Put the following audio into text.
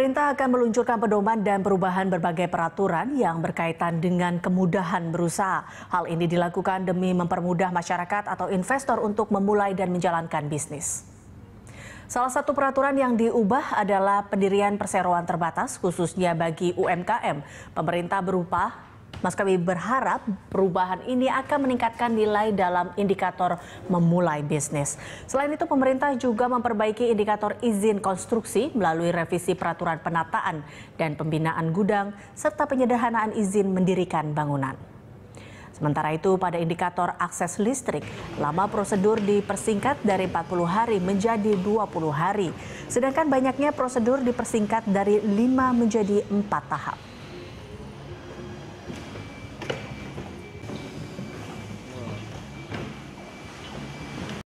Perintah akan meluncurkan pedoman dan perubahan berbagai peraturan yang berkaitan dengan kemudahan berusaha. Hal ini dilakukan demi mempermudah masyarakat atau investor untuk memulai dan menjalankan bisnis. Salah satu peraturan yang diubah adalah pendirian perseroan terbatas khususnya bagi UMKM. Pemerintah berupa Mas kami berharap perubahan ini akan meningkatkan nilai dalam indikator memulai bisnis. Selain itu pemerintah juga memperbaiki indikator izin konstruksi melalui revisi peraturan penataan dan pembinaan gudang serta penyederhanaan izin mendirikan bangunan. Sementara itu pada indikator akses listrik, lama prosedur dipersingkat dari 40 hari menjadi 20 hari. Sedangkan banyaknya prosedur dipersingkat dari 5 menjadi 4 tahap.